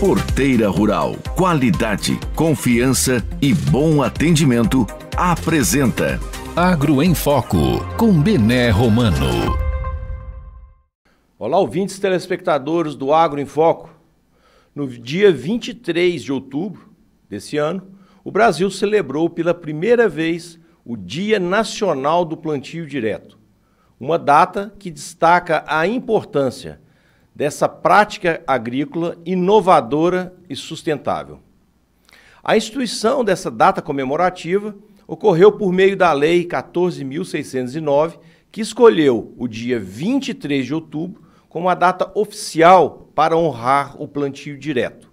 Porteira Rural, qualidade, confiança e bom atendimento apresenta Agro em Foco com Bené Romano. Olá, ouvintes telespectadores do Agro em Foco. No dia 23 de outubro desse ano, o Brasil celebrou pela primeira vez o Dia Nacional do Plantio Direto, uma data que destaca a importância dessa prática agrícola inovadora e sustentável. A instituição dessa data comemorativa ocorreu por meio da Lei 14.609, que escolheu o dia 23 de outubro como a data oficial para honrar o plantio direto.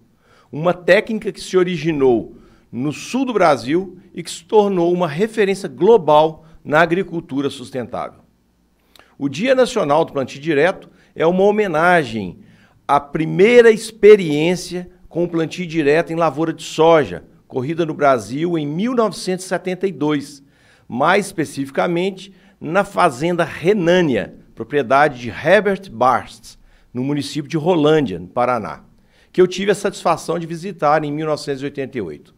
Uma técnica que se originou no sul do Brasil e que se tornou uma referência global na agricultura sustentável. O Dia Nacional do Plantio Direto é uma homenagem à primeira experiência com o plantio direto em lavoura de soja, corrida no Brasil em 1972, mais especificamente na fazenda Renânia, propriedade de Herbert Barst, no município de Rolândia, no Paraná, que eu tive a satisfação de visitar em 1988.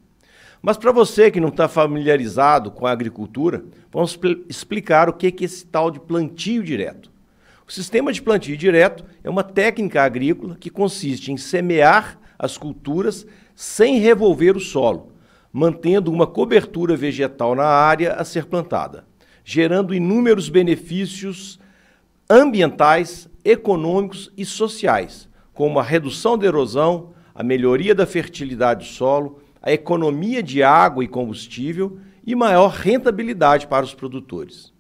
Mas para você que não está familiarizado com a agricultura, vamos explicar o que é esse tal de plantio direto. O sistema de plantio direto é uma técnica agrícola que consiste em semear as culturas sem revolver o solo, mantendo uma cobertura vegetal na área a ser plantada, gerando inúmeros benefícios ambientais, econômicos e sociais, como a redução da erosão, a melhoria da fertilidade do solo, a economia de água e combustível e maior rentabilidade para os produtores.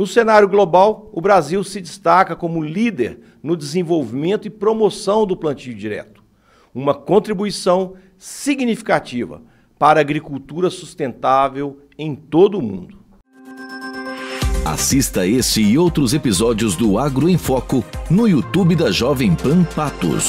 No cenário global, o Brasil se destaca como líder no desenvolvimento e promoção do plantio direto, uma contribuição significativa para a agricultura sustentável em todo o mundo. Assista esse e outros episódios do Agro em Foco no YouTube da Jovem Pan Patos.